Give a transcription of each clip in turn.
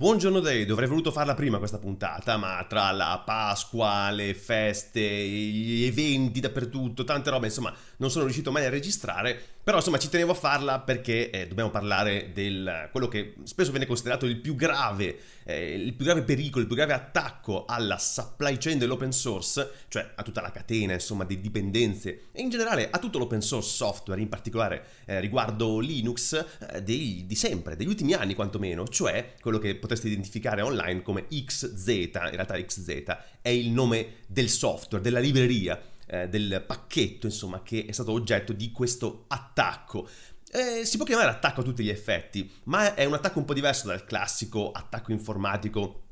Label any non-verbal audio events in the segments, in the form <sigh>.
Buongiorno David, dovrei voluto farla prima questa puntata, ma tra la Pasqua, le feste, gli eventi dappertutto, tante robe, insomma, non sono riuscito mai a registrare, però insomma ci tenevo a farla perché eh, dobbiamo parlare del quello che spesso viene considerato il più grave eh, il più grave pericolo, il più grave attacco alla supply chain dell'open source, cioè a tutta la catena insomma di dipendenze e in generale a tutto l'open source software, in particolare eh, riguardo Linux, eh, dei, di sempre, degli ultimi anni quantomeno, cioè quello che potreste identificare online come XZ, in realtà XZ è il nome del software, della libreria eh, del pacchetto, insomma, che è stato oggetto di questo attacco. Eh, si può chiamare attacco a tutti gli effetti, ma è un attacco un po' diverso dal classico attacco informatico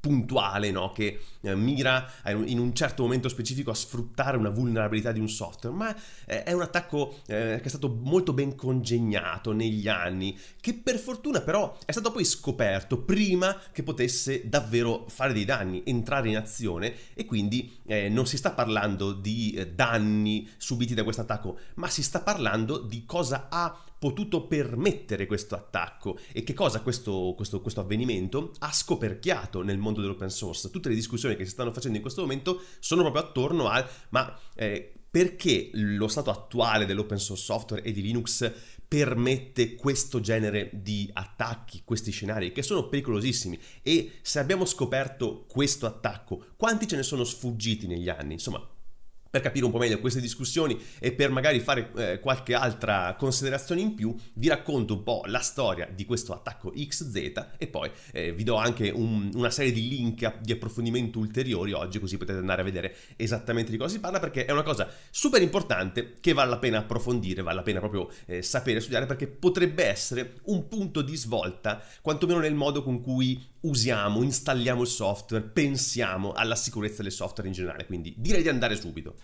puntuale no? che eh, mira in un certo momento specifico a sfruttare una vulnerabilità di un software, ma eh, è un attacco eh, che è stato molto ben congegnato negli anni, che per fortuna però è stato poi scoperto prima che potesse davvero fare dei danni, entrare in azione e quindi eh, non si sta parlando di eh, danni subiti da questo attacco, ma si sta parlando di cosa ha potuto permettere questo attacco e che cosa questo, questo, questo avvenimento ha scoperchiato nel mondo dell'open source. Tutte le discussioni che si stanno facendo in questo momento sono proprio attorno al ma eh, perché lo stato attuale dell'open source software e di Linux permette questo genere di attacchi, questi scenari che sono pericolosissimi e se abbiamo scoperto questo attacco, quanti ce ne sono sfuggiti negli anni? Insomma, per capire un po' meglio queste discussioni e per magari fare eh, qualche altra considerazione in più, vi racconto un po' la storia di questo attacco XZ e poi eh, vi do anche un, una serie di link di approfondimento ulteriori oggi, così potete andare a vedere esattamente di cosa si parla, perché è una cosa super importante che vale la pena approfondire, vale la pena proprio eh, sapere, studiare, perché potrebbe essere un punto di svolta, quantomeno nel modo con cui usiamo, installiamo il software, pensiamo alla sicurezza del software in generale, quindi direi di andare subito.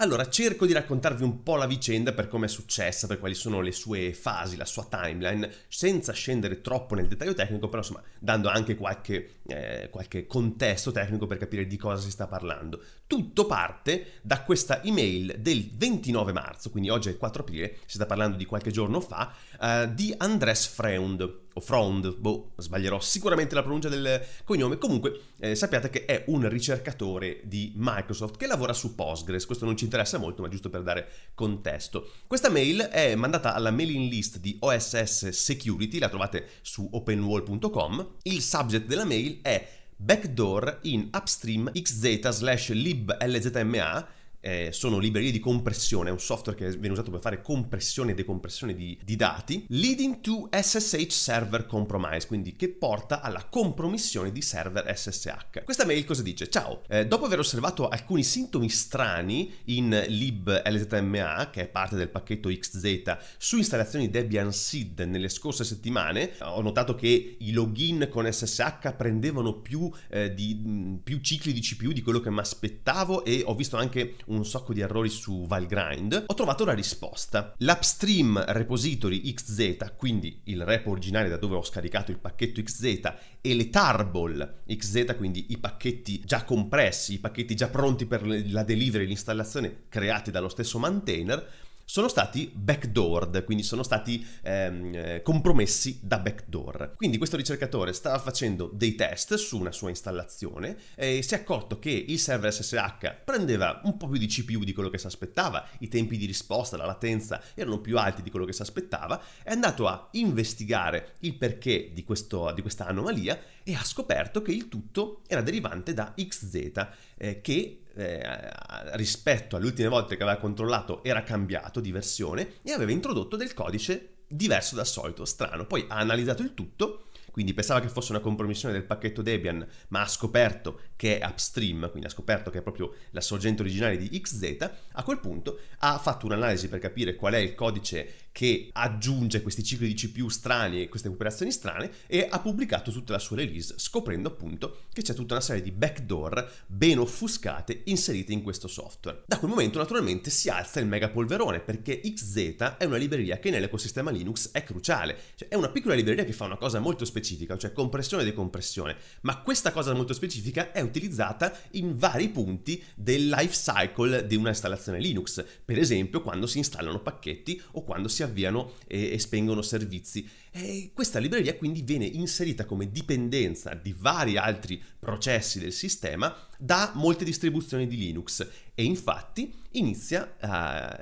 Allora, cerco di raccontarvi un po' la vicenda per come è successa, per quali sono le sue fasi, la sua timeline, senza scendere troppo nel dettaglio tecnico, però insomma dando anche qualche, eh, qualche contesto tecnico per capire di cosa si sta parlando. Tutto parte da questa email del 29 marzo, quindi oggi è il 4 aprile, si sta parlando di qualche giorno fa, eh, di Andres Freund, o Frond, boh, sbaglierò sicuramente la pronuncia del cognome, comunque eh, sappiate che è un ricercatore di Microsoft che lavora su Postgres, questo non ci interessa molto ma giusto per dare contesto. Questa mail è mandata alla mailing list di OSS Security, la trovate su openwall.com, il subject della mail è backdoor in upstream xz slash lib lzma eh, sono librerie di compressione, è un software che viene usato per fare compressione e decompressione di, di, dati, leading to SSH server compromise, quindi che porta alla compromissione di server SSH. Questa mail cosa dice? Ciao, eh, dopo aver osservato alcuni sintomi strani in liblzma, che è parte del pacchetto XZ, su installazioni Debian SID nelle scorse settimane, ho notato che i login con SSH prendevano più, eh, di, mh, più cicli di CPU di quello che mi aspettavo e ho visto anche un sacco di errori su Valgrind, ho trovato la risposta. L'upstream repository XZ, quindi il repo originale da dove ho scaricato il pacchetto XZ e le tarball XZ, quindi i pacchetti già compressi, i pacchetti già pronti per la delivery, l'installazione creati dallo stesso maintainer, sono stati backdoored, quindi sono stati ehm, eh, compromessi da backdoor. Quindi questo ricercatore stava facendo dei test su una sua installazione e si è accorto che il server SSH prendeva un po' più di CPU di quello che si aspettava, i tempi di risposta, la latenza erano più alti di quello che si aspettava, è andato a investigare il perché di, questo, di questa anomalia e ha scoperto che il tutto era derivante da XZ eh, che eh, rispetto alle ultime volte che aveva controllato era cambiato di versione e aveva introdotto del codice diverso dal solito, strano. Poi ha analizzato il tutto, quindi pensava che fosse una compromissione del pacchetto Debian, ma ha scoperto che è upstream, quindi ha scoperto che è proprio la sorgente originale di XZ, a quel punto ha fatto un'analisi per capire qual è il codice che aggiunge questi cicli di CPU strani e queste operazioni strane e ha pubblicato tutta la sua release scoprendo appunto che c'è tutta una serie di backdoor ben offuscate inserite in questo software. Da quel momento naturalmente si alza il mega polverone perché XZ è una libreria che nell'ecosistema Linux è cruciale, cioè, è una piccola libreria che fa una cosa molto specifica, cioè compressione e decompressione, ma questa cosa molto specifica è utilizzata in vari punti del life cycle di una installazione Linux, per esempio quando si installano pacchetti o quando si avviano e, e spengono servizi. E questa libreria quindi viene inserita come dipendenza di vari altri processi del sistema da molte distribuzioni di Linux e infatti inizia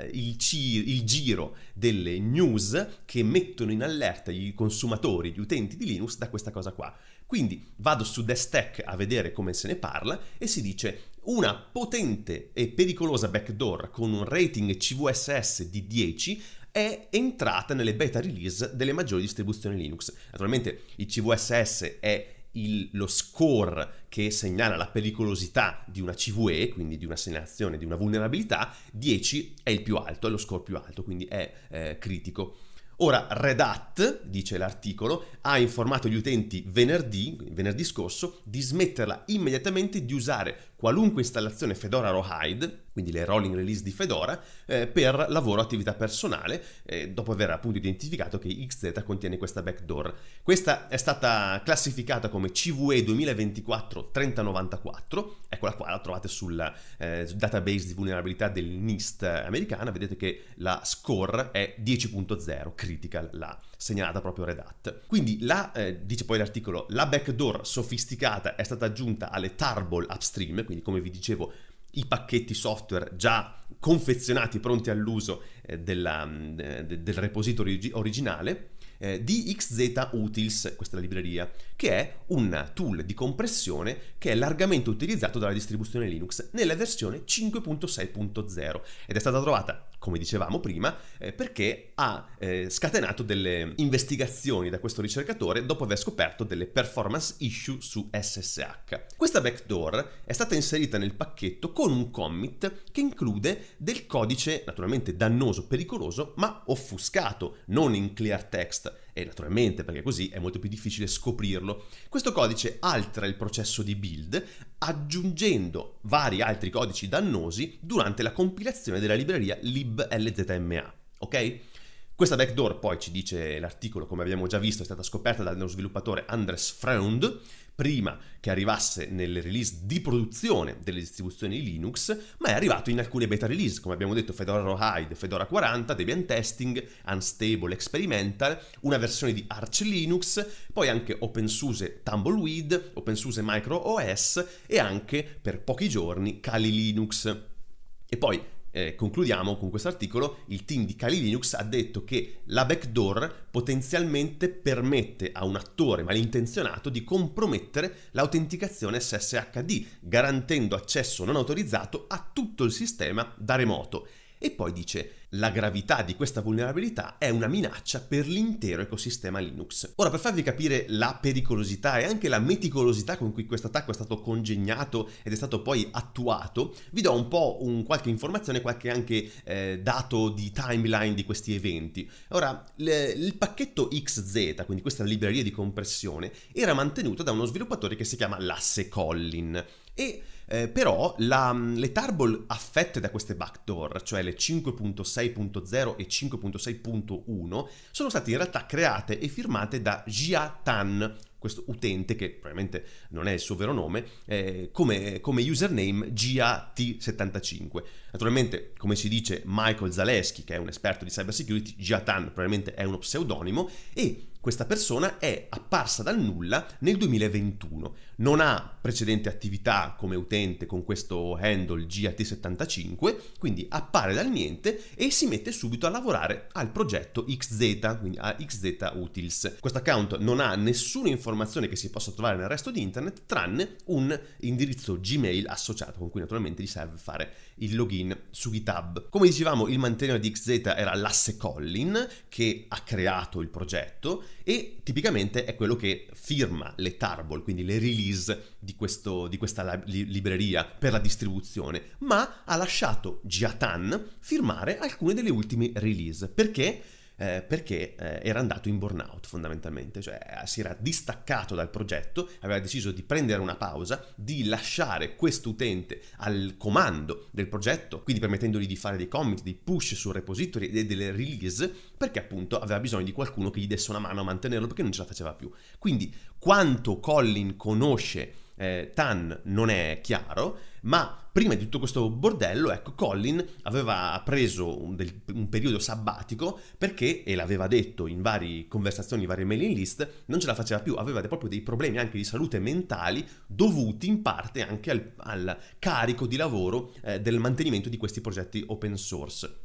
uh, il, ci- il, giro delle news che mettono in allerta i consumatori, gli utenti di Linux da questa cosa qua. Quindi vado su Destack a vedere come se ne parla e si dice una potente e pericolosa backdoor con un rating CVSS di 10 è entrata nelle beta release delle maggiori distribuzioni Linux. Naturalmente il CVSS è il, lo score che segnala la pericolosità di una CVE, quindi di una segnalazione, di una vulnerabilità, 10 è il più alto, è lo score più alto, quindi è eh, critico. Ora Red Hat, dice l'articolo, ha informato gli utenti venerdì, venerdì scorso di smetterla immediatamente di usare qualunque installazione Fedora Rawhide quindi le rolling release di Fedora, eh, per lavoro attività personale, eh, dopo aver appunto identificato che XZ contiene questa backdoor. Questa è stata classificata come CVE 2024-3094, eccola qua, la trovate eh, sul eh, database di vulnerabilità del NIST americana, vedete che la score è 10.0, critical, la segnalata proprio Red Hat. Quindi la, eh, dice poi l'articolo, la backdoor sofisticata è stata aggiunta alle tarball upstream, quindi come vi dicevo i pacchetti software già confezionati, pronti all'uso eh, della, mm, eh, del repository originale, eh, di XZ Utils, questa è la libreria, che è un tool di compressione che è largamente utilizzato dalla distribuzione Linux nella versione 5.6.0 ed è stata trovata come dicevamo prima, eh, perché ha eh, scatenato delle investigazioni da questo ricercatore dopo aver scoperto delle performance issue su SSH. Questa backdoor è stata inserita nel pacchetto con un commit che include del codice naturalmente dannoso, pericoloso, ma offuscato, non in clear text e naturalmente perché così è molto più difficile scoprirlo. Questo codice altera il processo di build aggiungendo vari altri codici dannosi durante la compilazione della libreria liblzma, ok? Questa backdoor poi ci dice l'articolo, come abbiamo già visto, è stata scoperta dallo sviluppatore Andres Freund prima che arrivasse nelle release di produzione delle distribuzioni Linux, ma è arrivato in alcune beta release, come abbiamo detto Fedora Rawhide, Fedora 40, Debian Testing, Unstable Experimental, una versione di Arch Linux, poi anche OpenSUSE Tumbleweed, OpenSUSE Micro OS e anche per pochi giorni Kali Linux. E poi eh, concludiamo con questo articolo, il team di Kali Linux ha detto che la backdoor potenzialmente permette a un attore malintenzionato di compromettere l'autenticazione SSHD, garantendo accesso non autorizzato a tutto il sistema da remoto e poi dice, la gravità di questa vulnerabilità è una minaccia per l'intero ecosistema Linux. Ora, per farvi capire la pericolosità e anche la meticolosità con cui questo attacco è stato congegnato ed è stato poi attuato, vi do un po' un, qualche informazione, qualche anche eh, dato di timeline di questi eventi. Ora, le, il pacchetto XZ, quindi questa libreria di compressione, era mantenuto da uno sviluppatore che si chiama Lasse Collin e eh, però la, mm, le tarball affette da queste backdoor, cioè le 5.6.0 e 5.6.1, sono state in realtà create e firmate da Jia Tan, questo utente che probabilmente non è il suo vero nome, eh, come, come, username GAT75. Naturalmente, come si dice Michael Zaleschi, che è un esperto di cybersecurity, Jia Tan probabilmente è uno pseudonimo e questa persona è apparsa dal nulla nel 2021, non ha precedente attività come utente con questo handle GAT75, quindi appare dal niente e si mette subito a lavorare al progetto XZ, quindi a XZ Utils. Questo account non ha nessuna informazione che si possa trovare nel resto di internet tranne un indirizzo Gmail associato con cui naturalmente gli serve fare il login su GitHub. Come dicevamo il mantenere di XZ era l'asse Collin che ha creato il progetto e tipicamente è quello che firma le tarball, quindi le release di, questo, di questa li- libreria per la distribuzione, ma ha lasciato Giatan firmare alcune delle ultime release perché eh, perché eh, era andato in burnout fondamentalmente, cioè eh, si era distaccato dal progetto, aveva deciso di prendere una pausa, di lasciare questo utente al comando del progetto, quindi permettendogli di fare dei commit, dei push sul repository e delle release, perché appunto aveva bisogno di qualcuno che gli desse una mano a mantenerlo perché non ce la faceva più. Quindi quanto Collin conosce eh, Tan non è chiaro, ma prima di tutto questo bordello, ecco, Colin aveva preso un, del, un, periodo sabbatico perché, e l'aveva detto in varie conversazioni, varie mailing list, non ce la faceva più, aveva proprio dei problemi anche di salute mentali dovuti in parte anche al, al carico di lavoro eh, del mantenimento di questi progetti open source.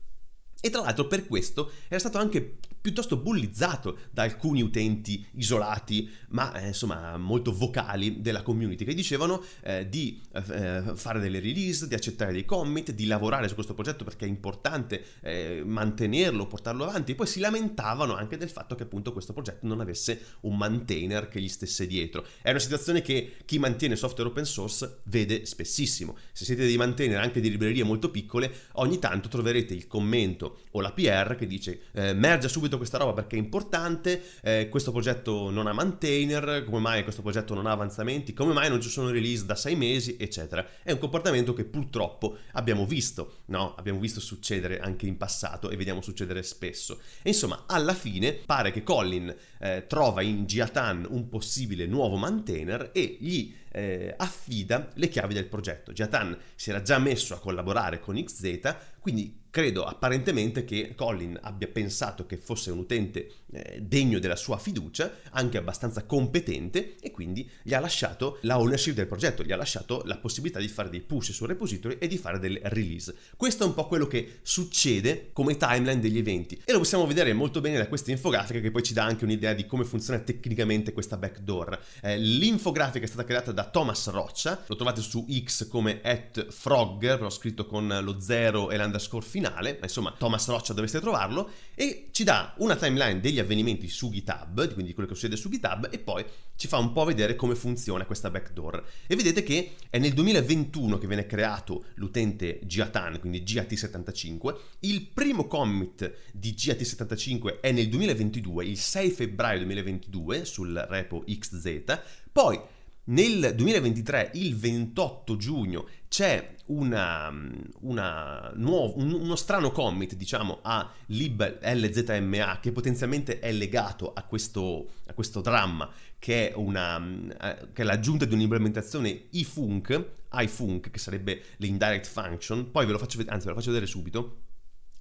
E tra l'altro per questo era stato anche piuttosto bullizzato da alcuni utenti isolati, ma eh, insomma molto vocali della community, che dicevano eh, di eh, fare delle release, di accettare dei commit, di lavorare su questo progetto perché è importante eh, mantenerlo, portarlo avanti, e poi si lamentavano anche del fatto che appunto questo progetto non avesse un maintainer che gli stesse dietro. È una situazione che chi mantiene software open source vede spessissimo. Se siete dei maintainer anche di librerie molto piccole, ogni tanto troverete il commento o la PR che dice eh, merge subito subito questa roba perché è importante, eh, questo progetto non ha maintainer, come mai questo progetto non ha avanzamenti, come mai non ci sono release da sei mesi, eccetera. È un comportamento che purtroppo abbiamo visto, no? Abbiamo visto succedere anche in passato e vediamo succedere spesso. E insomma, alla fine pare che Colin eh, trova in Giatan un possibile nuovo maintainer e gli eh, affida le chiavi del progetto. Giatan si era già messo a collaborare con XZ, quindi Credo apparentemente che Colin abbia pensato che fosse un utente eh, degno della sua fiducia, anche abbastanza competente e quindi gli ha lasciato la ownership del progetto, gli ha lasciato la possibilità di fare dei push sul repository e di fare delle release. Questo è un po' quello che succede come timeline degli eventi e lo possiamo vedere molto bene da questa infografica che poi ci dà anche un'idea di come funziona tecnicamente questa backdoor. Eh, l'infografica è stata creata da Thomas Roccia, lo trovate su X come at frogger, però scritto con lo 0 e l'underscore finale, ma insomma Thomas Roccia dovreste trovarlo e ci dà una timeline degli avvenimenti su GitHub, quindi di quello che succede su GitHub, e poi ci fa un po' vedere come funziona questa backdoor. E vedete che è nel 2021 che viene creato l'utente GATAN, quindi GAT75. Il primo commit di GAT75 è nel 2022, il 6 febbraio 2022, sul repo XZ. Poi nel 2023, il 28 giugno, c'è una, una nuovo, uno strano commit, diciamo, a lib che potenzialmente è legato a questo, a questo dramma, che è, una, eh, che è l'aggiunta di un'implementazione iFunk, iFunk, che sarebbe l'indirect function, poi ve lo faccio vedere, anzi ve lo faccio vedere subito.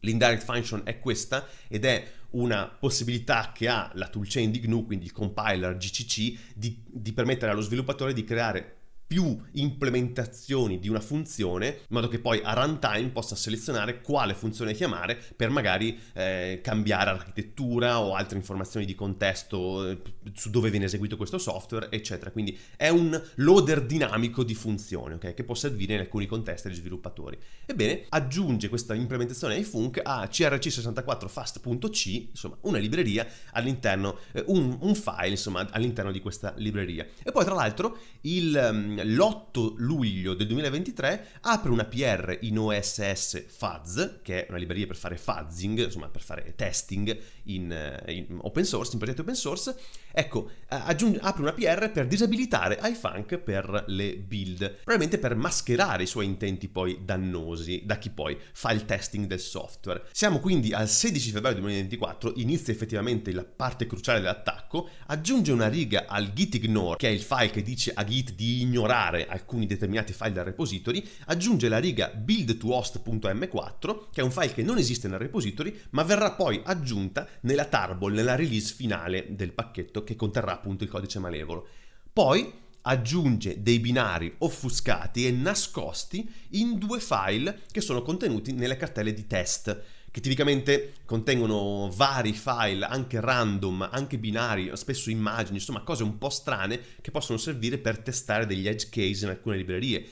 L'indirect function è questa ed è una possibilità che ha la toolchain di GNU, quindi il compiler GCC, di, di permettere allo sviluppatore di creare più implementazioni di una funzione, in modo che poi a runtime possa selezionare quale funzione chiamare per magari eh, cambiare architettura o altre informazioni di contesto eh, su dove viene eseguito questo software, eccetera. Quindi è un loader dinamico di funzioni, okay, che può servire in alcuni contesti agli sviluppatori. Ebbene, aggiunge questa implementazione ai funk a crc64fast.c, insomma, una libreria all'interno, eh, un, un, file, insomma, all'interno di questa libreria. E poi, tra l'altro, il mm, Spagna l'8 luglio del 2023 apre una PR in OSS Fuzz, che è una libreria per fare fuzzing, insomma per fare testing in, eh, in open source, in progetti open source, Ecco, aggiung- apre una PR per disabilitare iFunk per le build, probabilmente per mascherare i suoi intenti poi dannosi da chi poi fa il testing del software. Siamo quindi al 16 febbraio 2024, inizia effettivamente la parte cruciale dell'attacco, aggiunge una riga al gitignore, che è il file che dice a git di ignorare alcuni determinati file del repository, aggiunge la riga build to host.m4, che è un file che non esiste nel repository, ma verrà poi aggiunta nella tarball, nella release finale del pacchetto documento che conterrà appunto il codice malevolo. Poi aggiunge dei binari offuscati e nascosti in due file che sono contenuti nelle cartelle di test che tipicamente contengono vari file, anche random, anche binari, spesso immagini, insomma cose un po' strane che possono servire per testare degli edge case in alcune librerie.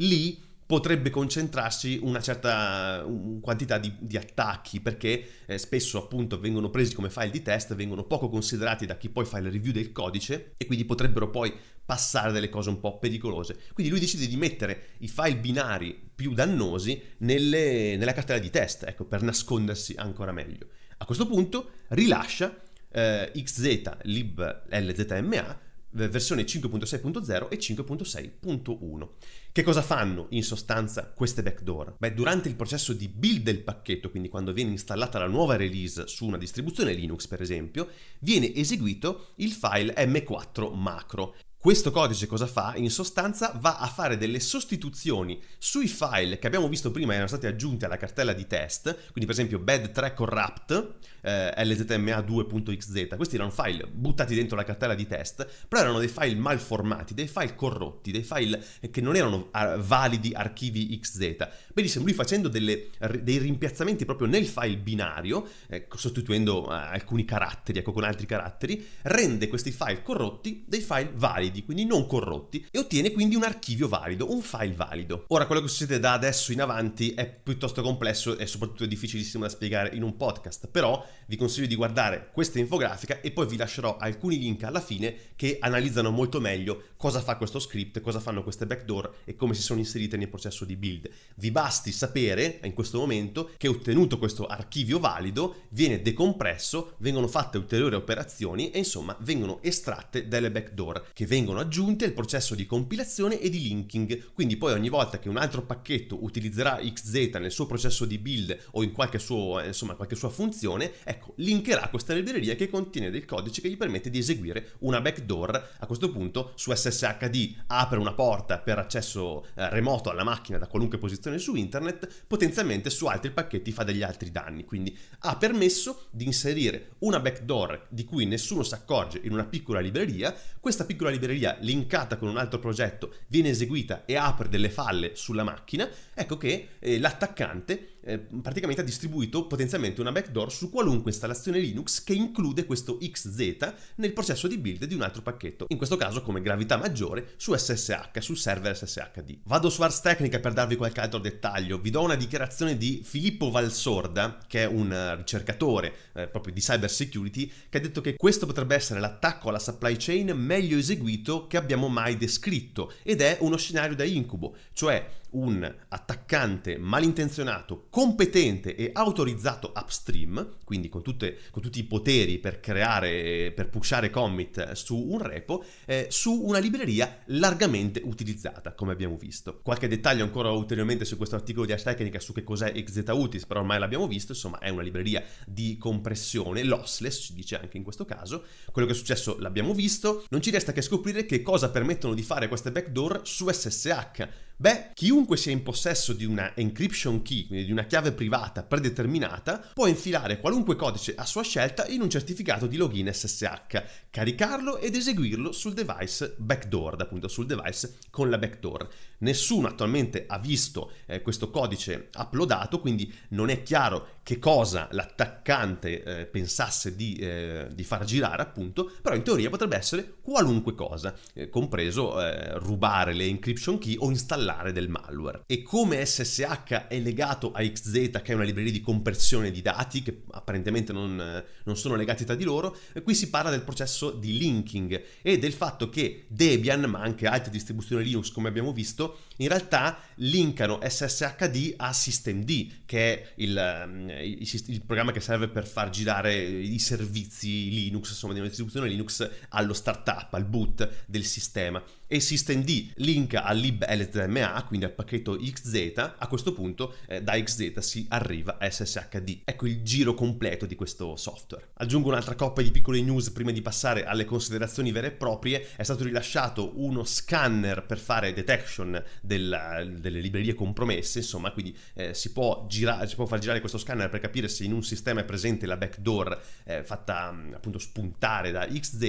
Lì potrebbe concentrarsi una certa quantità di, di attacchi perché eh, spesso appunto vengono presi come file di test, vengono poco considerati da chi poi fa il review del codice e quindi potrebbero poi passare delle cose un po' pericolose. Quindi lui decide di mettere i file binari più dannosi nelle, nella cartella di test, ecco, per nascondersi ancora meglio. A questo punto rilascia eh, xz lib lzma versione 5.6.0 e 5.6.1. Che cosa fanno in sostanza queste backdoor? Beh, durante il processo di build del pacchetto, quindi quando viene installata la nuova release su una distribuzione Linux per esempio, viene eseguito il file m4 macro. Questo codice cosa fa? In sostanza va a fare delle sostituzioni sui file che abbiamo visto prima erano stati aggiunti alla cartella di test, quindi per esempio bad 3 corrupt, eh, lzma2.xz. Questi erano file buttati dentro la cartella di test, però erano dei file malformati, dei file corrotti, dei file che non erano ah, validi archivi XZ. Benissimo, lui facendo delle, dei rimpiazzamenti proprio nel file binario, eh, sostituendo eh, alcuni caratteri ecco, con altri caratteri, rende questi file corrotti dei file validi, quindi non corrotti, e ottiene quindi un archivio valido, un file valido. Ora, quello che succede da adesso in avanti è piuttosto complesso e soprattutto difficilissimo da spiegare in un podcast, però vi consiglio di guardare questa infografica e poi vi lascerò alcuni link alla fine che analizzano molto meglio cosa fa questo script, cosa fanno queste backdoor e come si sono inserite nel processo di build. Vi basti sapere in questo momento che ottenuto questo archivio valido viene decompresso, vengono fatte ulteriori operazioni e insomma vengono estratte delle backdoor che vengono aggiunte al processo di compilazione e di linking. Quindi poi ogni volta che un altro pacchetto utilizzerà XZ nel suo processo di build o in qualche, suo, insomma, qualche sua funzione, ecco, linkerà questa libreria che contiene del codice che gli permette di eseguire una backdoor. A questo punto su SSHD apre una porta per accesso eh, remoto alla macchina da qualunque posizione su internet, potenzialmente su altri pacchetti fa degli altri danni, quindi ha permesso di inserire una backdoor di cui nessuno si accorge in una piccola libreria, questa piccola libreria linkata con un altro progetto viene eseguita e apre delle falle sulla macchina, ecco che eh, l'attaccante eh, praticamente ha distribuito potenzialmente una backdoor su qualunque installazione Linux che include questo XZ nel processo di build di un altro pacchetto, in questo caso come gravità maggiore su SSH, sul server SSHD. Vado su Ars Technica per darvi qualche altro dettaglio, vi do una dichiarazione di Filippo Valsorda, che è un eh, ricercatore eh, proprio di cyber security, che ha detto che questo potrebbe essere l'attacco alla supply chain meglio eseguito che abbiamo mai descritto ed è uno scenario da incubo, cioè un attaccante malintenzionato, competente e autorizzato upstream, quindi con, tutte, con tutti i poteri per creare, per pushare commit su un repo, eh, su una libreria largamente utilizzata, come abbiamo visto. Qualche dettaglio ancora ulteriormente su questo articolo di Ash Technica su che cos'è exetautis, però ormai l'abbiamo visto, insomma è una libreria di compressione, lossless ci dice anche in questo caso. Quello che è successo l'abbiamo visto, non ci resta che scoprire che cosa permettono di fare queste backdoor su SSH Beh, chiunque sia in possesso di una encryption key, quindi di una chiave privata predeterminata, può infilare qualunque codice a sua scelta in un certificato di login SSH, caricarlo ed eseguirlo sul device backdoor, appunto sul device con la backdoor. Nessuno attualmente ha visto eh, questo codice uploadato, quindi non è chiaro che cosa l'attaccante eh, pensasse di, eh, di, far girare, appunto, però in teoria potrebbe essere qualunque cosa, eh, compreso eh, rubare le encryption key o installare del malware. E come SSH è legato a XZ, che è una libreria di compressione di dati, che apparentemente non, eh, non sono legati tra di loro, eh, qui si parla del processo di linking e del fatto che Debian, ma anche altre distribuzioni Linux, come abbiamo visto, in realtà linkano SSHD a SystemD, che è il, ehm, il, programma che serve per far girare i servizi Linux, insomma, di una distribuzione Linux allo startup, al boot del sistema e in D link al libLZMA, quindi al pacchetto XZ, a questo punto eh, da XZ si arriva a SSHD. Ecco il giro completo di questo software. Aggiungo un'altra coppia di piccole news prima di passare alle considerazioni vere e proprie. È stato rilasciato uno scanner per fare detection della, delle librerie compromesse, insomma, quindi eh, si, può girare, si, può far girare questo scanner per capire se in un sistema è presente la backdoor eh, fatta mm, appunto spuntare da XZ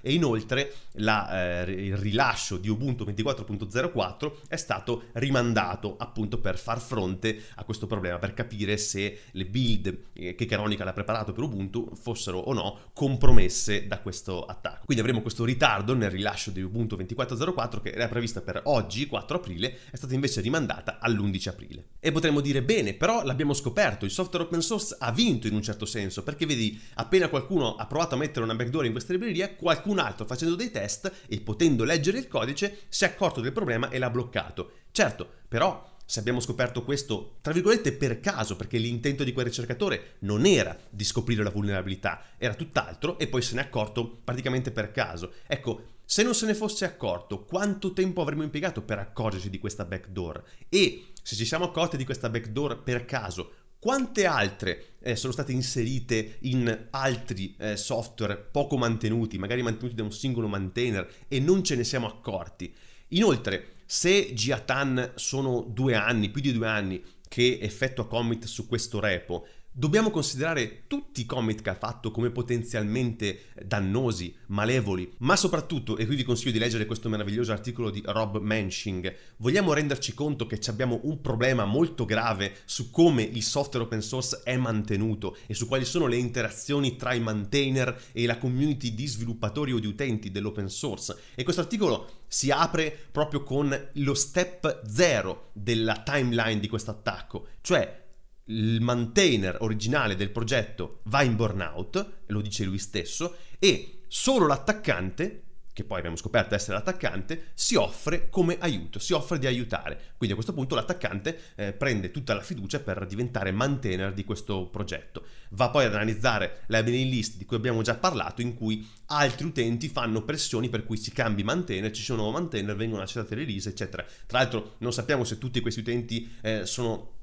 e inoltre la, eh, il rilascio rilascio di Ubuntu 24.04 è stato rimandato appunto per far fronte a questo problema, per capire se le build eh, che Canonical ha preparato per Ubuntu fossero o no compromesse da questo attacco. Quindi avremo questo ritardo nel rilascio di Ubuntu 24.04 che era prevista per oggi, 4 aprile, è stata invece rimandata all'11 aprile. E potremmo dire bene, però l'abbiamo scoperto, il software open source ha vinto in un certo senso, perché vedi, appena qualcuno ha provato a mettere una backdoor in questa libreria, qualcun altro facendo dei test e potendo leggere il codice, si è accorto del problema e l'ha bloccato. Certo, però se abbiamo scoperto questo, tra virgolette, per caso, perché l'intento di quel ricercatore non era di scoprire la vulnerabilità, era tutt'altro e poi se ne è accorto praticamente per caso. Ecco, se non se ne fosse accorto, quanto tempo avremmo impiegato per accorgerci di questa backdoor? E se ci siamo accorti di questa backdoor per caso, quante altre eh, sono state inserite in altri eh, software poco mantenuti, magari mantenuti da un singolo maintainer e non ce ne siamo accorti? Inoltre, se Giatan sono due anni, più di due anni, che effettua commit su questo repo, Dobbiamo considerare tutti i commit che ha fatto come potenzialmente dannosi, malevoli, ma soprattutto, e qui vi consiglio di leggere questo meraviglioso articolo di Rob Mensching, vogliamo renderci conto che abbiamo un problema molto grave su come il software open source è mantenuto e su quali sono le interazioni tra i maintainer e la community di sviluppatori o di utenti dell'open source. E questo articolo si apre proprio con lo step zero della timeline di questo attacco, cioè il maintainer originale del progetto va in burnout, lo dice lui stesso, e solo l'attaccante, che poi abbiamo scoperto essere l'attaccante, si offre come aiuto, si offre di aiutare. Quindi a questo punto l'attaccante eh, prende tutta la fiducia per diventare maintainer di questo progetto. Va poi ad analizzare la mailing list di cui abbiamo già parlato, in cui altri utenti fanno pressioni per cui si cambi maintainer, ci sono nuovi maintainer, vengono accettate le release, eccetera. Tra l'altro non sappiamo se tutti questi utenti eh, sono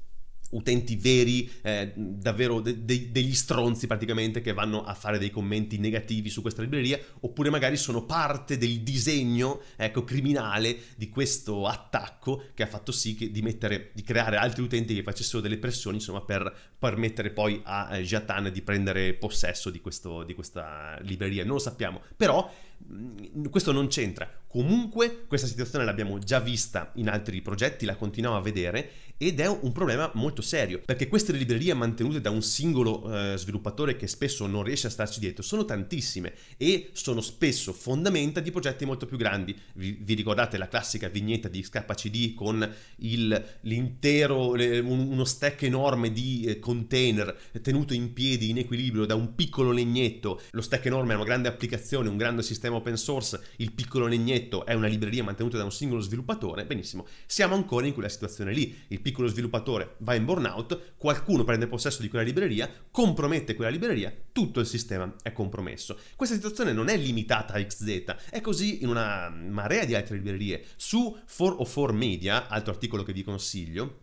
utenti veri, eh, davvero de- de- degli stronzi praticamente che vanno a fare dei commenti negativi su questa libreria, oppure magari sono parte del disegno ecco, criminale di questo attacco che ha fatto sì che, di, mettere, di creare altri utenti che facessero delle pressioni insomma, per permettere poi a Jatan eh, di prendere possesso di, questo, di questa libreria. Non lo sappiamo, però Mm, questo non c'entra. Comunque questa situazione l'abbiamo già vista in altri progetti, la continuiamo a vedere ed è un problema molto serio, perché queste librerie mantenute da un singolo eh, sviluppatore che spesso non riesce a starci dietro sono tantissime e sono spesso fondamenta di progetti molto più grandi. Vi, vi ricordate la classica vignetta di SKCD con il, l'intero, le, uno stack enorme di eh, container tenuto in piedi in equilibrio da un piccolo legnetto, lo stack enorme è una grande applicazione, un grande sistema sistema open source, il piccolo legnetto è una libreria mantenuta da un singolo sviluppatore, benissimo, siamo ancora in quella situazione lì, il piccolo sviluppatore va in burnout, qualcuno prende possesso di quella libreria, compromette quella libreria, tutto il sistema è compromesso. Questa situazione non è limitata a XZ, è così in una marea di altre librerie. Su 404 Media, altro articolo che vi consiglio,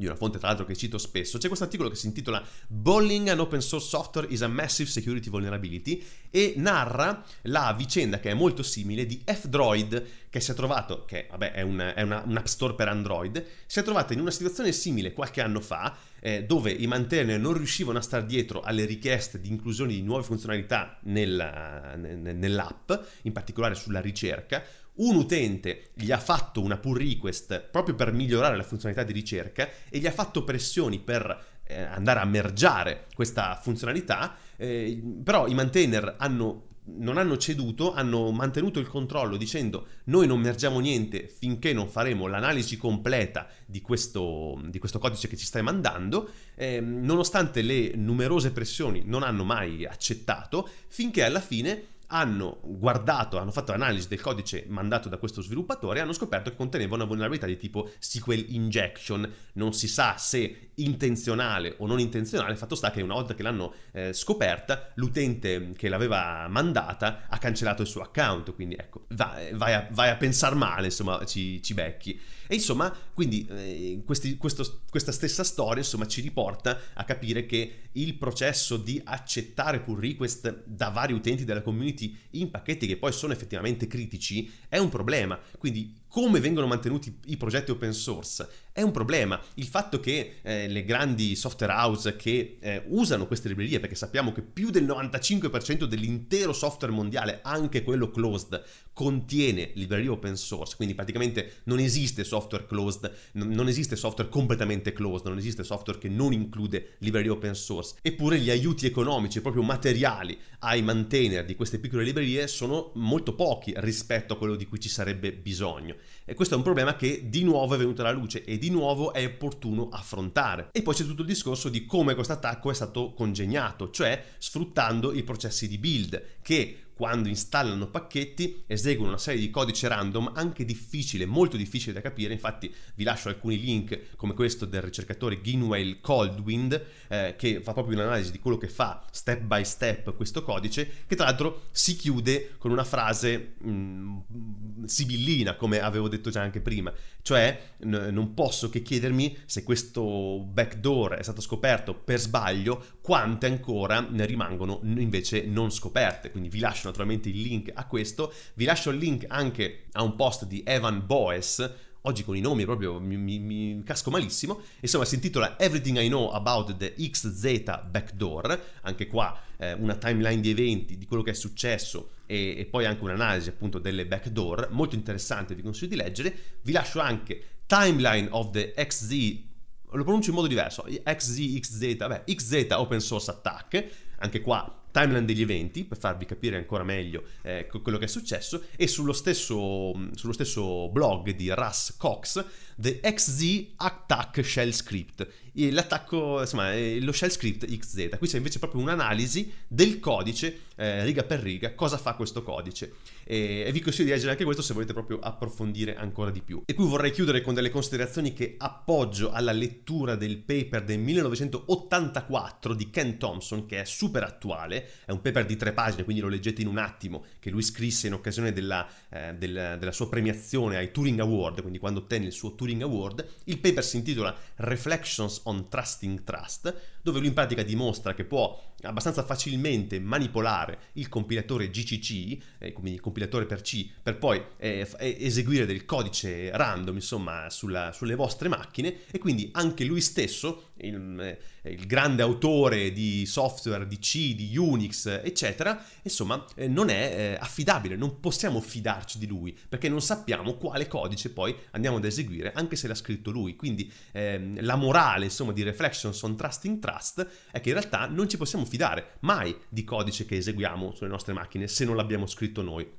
di una fonte tra l'altro che cito spesso, c'è questo articolo che si intitola Bolling an Open Source Software is a Massive Security Vulnerability e narra la vicenda che è molto simile di F-Droid che si è trovato, che vabbè è, un, è una, un app store per Android, si è trovato in una situazione simile qualche anno fa eh, dove i maintainer non riuscivano a stare dietro alle richieste di inclusione di nuove funzionalità nella, nell'app, in particolare sulla ricerca, un utente gli ha fatto una pull request proprio per migliorare la funzionalità di ricerca e gli ha fatto pressioni per eh, andare a mergiare questa funzionalità, eh, però i maintainer hanno non hanno ceduto, hanno mantenuto il controllo dicendo noi non mergiamo niente finché non faremo l'analisi completa di questo, di questo codice che ci stai mandando, eh, nonostante le numerose pressioni non hanno mai accettato, finché alla fine hanno guardato, hanno fatto analisi del codice mandato da questo sviluppatore e hanno scoperto che conteneva una vulnerabilità di tipo SQL injection. Non si sa se intenzionale o non intenzionale, fatto sta che una volta che l'hanno eh, scoperta, l'utente che l'aveva mandata ha cancellato il suo account, quindi ecco, vai, eh, vai a, vai a pensare male, insomma, ci, ci, becchi. E insomma, quindi eh, questi, questo, questa stessa storia, insomma, ci riporta a capire che il processo di accettare pull request da vari utenti della community in pacchetti che poi sono effettivamente critici è un problema, quindi come vengono mantenuti i progetti open source è un problema. Il fatto che eh, le grandi software house che eh, usano queste librerie, perché sappiamo che più del 95% dell'intero software mondiale, anche quello closed, contiene librerie open source, quindi praticamente non esiste software closed, n- non esiste software completamente closed, non esiste software che non include librerie open source. Eppure gli aiuti economici, proprio materiali, ai maintainer di queste piccole librerie sono molto pochi rispetto a quello di cui ci sarebbe bisogno. E questo è un problema che di nuovo è venuto alla luce e di nuovo è opportuno affrontare. E poi c'è tutto il discorso di come questo attacco è stato congegnato, cioè sfruttando i processi di build, che quando installano pacchetti eseguono una serie di codice random anche difficile, molto difficile da capire, infatti vi lascio alcuni link come questo del ricercatore Ginwell Coldwind eh, che fa proprio un'analisi di quello che fa step by step questo codice che tra l'altro si chiude con una frase mh, mm, sibillina come avevo detto già anche prima, cioè n- non posso che chiedermi se questo backdoor è stato scoperto per sbaglio quante ancora ne rimangono invece non scoperte. Quindi vi lascio naturalmente il link a questo, vi lascio il link anche a un post di Evan Boes, oggi con i nomi proprio mi, mi, mi, casco malissimo. Insomma, si intitola Everything I Know About the XZ Backdoor. Anche qua eh, una timeline di eventi, di quello che è successo e, e poi anche un'analisi appunto delle backdoor. Molto interessante, vi consiglio di leggere. Vi lascio anche Timeline of the XZ lo pronuncio in modo diverso, XZXZ, beh, XZ Open Source Attack, anche qua timeline degli eventi per farvi capire ancora meglio eh, quello che è successo e sullo stesso, mm, sullo stesso blog di Russ Cox, The XZ Attack Shell Script, l'attacco, insomma, lo shell script XZ. Qui c'è invece proprio un'analisi del codice, eh, riga per riga, cosa fa questo codice. E, e, vi consiglio di leggere anche questo se volete proprio approfondire ancora di più. E qui vorrei chiudere con delle considerazioni che appoggio alla lettura del paper del 1984 di Ken Thompson, che è super attuale, è un paper di tre pagine, quindi lo leggete in un attimo, che lui scrisse in occasione della, eh, della, della sua premiazione ai Turing Award, quindi quando ottenne il suo Turing Award. Il paper si intitola Reflections Trusting Trust, dove lui in pratica dimostra che può abbastanza facilmente manipolare il compilatore GCC, eh, quindi il compilatore per C, per poi eh, eh, eseguire del codice random, insomma, sulla, sulle vostre macchine e quindi anche lui stesso, il, eh, il, grande autore di software di C, di Unix, eccetera, insomma, eh, non è eh, affidabile, non possiamo fidarci di lui perché non sappiamo quale codice poi andiamo ad eseguire, anche se l'ha scritto lui. Quindi ehm, la morale, insomma, di Reflections on Trusting Trust trust è che in realtà non ci possiamo fidare mai di codice che eseguiamo sulle nostre macchine se non l'abbiamo scritto noi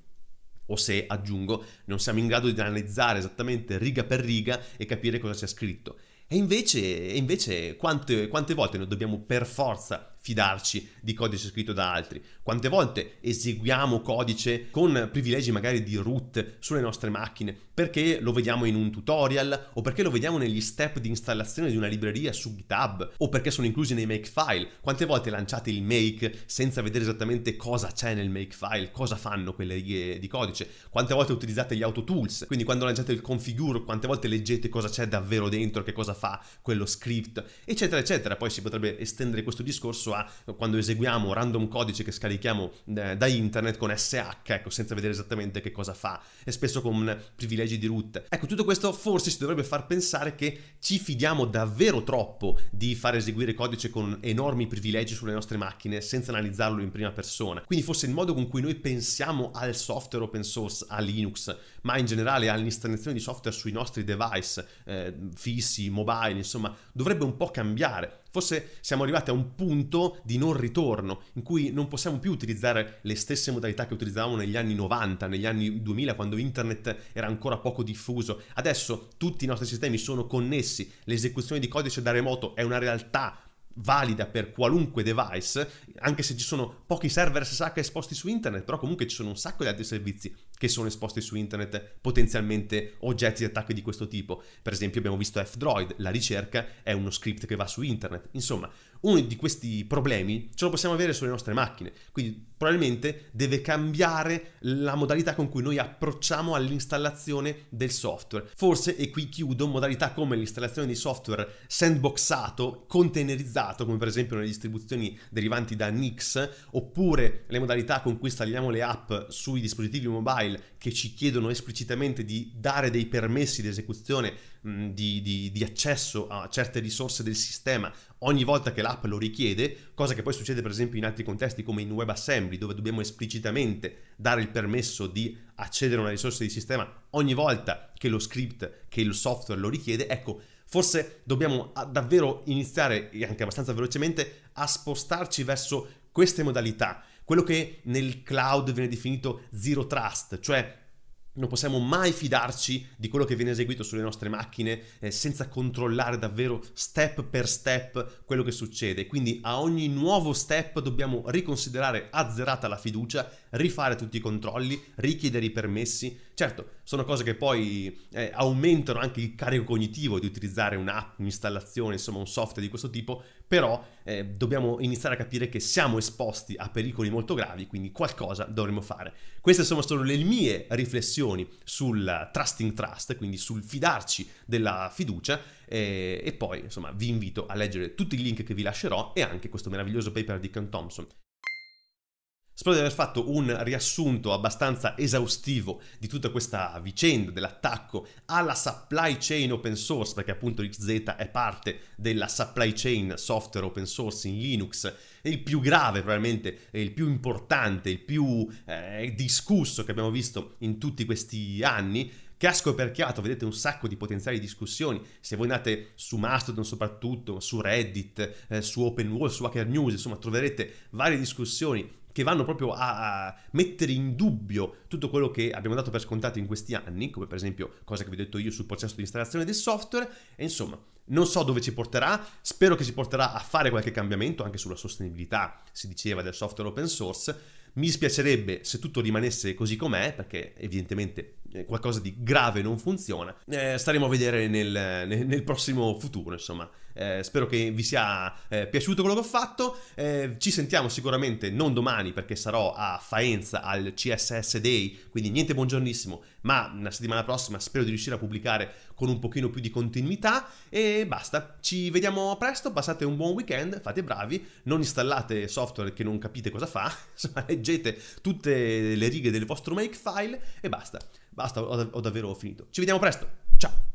o se, aggiungo, non siamo in grado di analizzare esattamente riga per riga e capire cosa c'è scritto. E invece, e invece quante, quante volte noi dobbiamo per forza fidarci di codice scritto da altri. Quante volte eseguiamo codice con privilegi magari di root sulle nostre macchine perché lo vediamo in un tutorial o perché lo vediamo negli step di installazione di una libreria su GitHub o perché sono inclusi nei makefile. Quante volte lanciate il make senza vedere esattamente cosa c'è nel makefile, cosa fanno quelle righe di codice. Quante volte utilizzate gli autotools, quindi quando lanciate il configure, quante volte leggete cosa c'è davvero dentro, che cosa fa quello script, eccetera, eccetera. Poi si potrebbe estendere questo discorso senso quando eseguiamo random codice che scarichiamo eh, da internet con SH, ecco, senza vedere esattamente che cosa fa, e spesso con eh, privilegi di root. Ecco, tutto questo forse ci dovrebbe far pensare che ci fidiamo davvero troppo di far eseguire codice con enormi privilegi sulle nostre macchine senza analizzarlo in prima persona. Quindi forse il modo con cui noi pensiamo al software open source, a Linux, ma in generale all'installazione di software sui nostri device eh, fissi, mobile, insomma, dovrebbe un po' cambiare forse siamo arrivati a un punto di non ritorno in cui non possiamo più utilizzare le stesse modalità che utilizzavamo negli anni 90, negli anni 2000 quando internet era ancora poco diffuso. Adesso tutti i nostri sistemi sono connessi, l'esecuzione di codice da remoto è una realtà valida per qualunque device, anche se ci sono pochi server SSH esposti su internet, però comunque ci sono un sacco di altri servizi che sono esposti su internet, potenzialmente oggetti di attacchi di questo tipo. Per esempio abbiamo visto F-Droid, la ricerca è uno script che va su internet. Insomma, uno di questi problemi ce lo possiamo avere sulle nostre macchine, quindi probabilmente deve cambiare la modalità con cui noi approcciamo all'installazione del software. Forse, e qui chiudo, modalità come l'installazione di software sandboxato, containerizzato, come per esempio nelle distribuzioni derivanti da Nix, oppure le modalità con cui installiamo le app sui dispositivi mobile che ci chiedono esplicitamente di dare dei permessi di esecuzione, di, di, di accesso a certe risorse del sistema ogni volta che l'app lo richiede, cosa che poi succede per esempio in altri contesti come in WebAssembly, dove dobbiamo esplicitamente dare il permesso di accedere a una risorsa di sistema ogni volta che lo script, che il software lo richiede, ecco, forse dobbiamo ah, davvero iniziare, anche abbastanza velocemente, a spostarci verso queste modalità quello che nel cloud viene definito zero trust, cioè non possiamo mai fidarci di quello che viene eseguito sulle nostre macchine eh, senza controllare davvero step per step quello che succede. Quindi a ogni nuovo step dobbiamo riconsiderare azzerata la fiducia, rifare tutti i controlli, richiedere i permessi Certo, sono cose che poi eh, aumentano anche il carico cognitivo di utilizzare un'app, un'installazione, insomma un software di questo tipo, però eh, dobbiamo iniziare a capire che siamo esposti a pericoli molto gravi, quindi qualcosa dovremmo fare. Queste sono solo le mie riflessioni sul trusting trust, quindi sul fidarci della fiducia eh, e poi insomma vi invito a leggere tutti i link che vi lascerò e anche questo meraviglioso paper di Ken Thompson. Spero di aver fatto un riassunto abbastanza esaustivo di tutta questa vicenda dell'attacco alla supply chain open source, perché appunto XZ è parte della supply chain software open source in Linux, il più grave probabilmente, il più importante, il più eh, discusso che abbiamo visto in tutti questi anni che ha scoperchiato, vedete un sacco di potenziali discussioni, se voi andate su Mastodon soprattutto, su Reddit, eh, su Open Wall, su Hacker News, insomma troverete varie discussioni che vanno proprio a, mettere in dubbio tutto quello che abbiamo dato per scontato in questi anni, come per esempio cosa che vi ho detto io sul processo di installazione del software, e insomma, non so dove ci porterà, spero che ci porterà a fare qualche cambiamento anche sulla sostenibilità, si diceva, del software open source. Mi spiacerebbe se tutto rimanesse così com'è, perché evidentemente eh, qualcosa di grave non funziona, eh, staremo a vedere nel, nel, nel prossimo futuro, insomma. Eh, spero che vi sia eh, piaciuto quello che ho fatto. Eh, ci sentiamo sicuramente non domani perché sarò a Faenza al CSS Day, quindi niente buongiornissimo, ma la settimana prossima spero di riuscire a pubblicare con un pochino più di continuità e basta. Ci vediamo presto, passate un buon weekend, fate bravi, non installate software che non capite cosa fa, <laughs> leggete tutte le righe del vostro makefile e basta. Basta, ho, dav- ho davvero finito. Ci vediamo presto. Ciao.